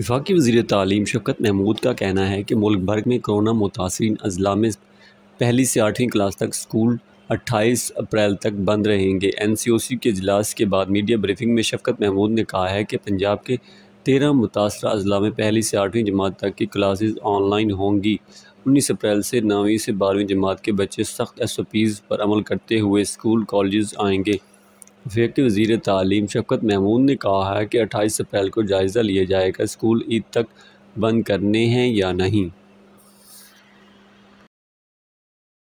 वफाकी वज़ी तालीम शवकत महमूद का कहना है कि मुल्क भर में कोरोना मुतासरी अजला में पहली से आठवीं क्लास तक स्कूल 28 अप्रैल तक बंद रहेंगे एन सी ओ सी के अजलास के बाद मीडिया ब्रीफिंग में शफकत महमूद ने कहा है कि पंजाब के तेरह मुतासर अजला में पहली से आठवीं जमात तक की क्लासेज ऑनलाइन होंगी उन्नीस अप्रैल से नौवीं से बारहवीं जमात के बच्चे सख्त एस ओ पीज़ पर अमल करते हुए स्कूल कॉलेज आएँगे वफाकी वजीर तालीम शफकत महमूद ने कहा है कि अट्ठाईस अप्रैल को जायज़ा लिया जाएगा स्कूल ईद तक बंद करने हैं या नहीं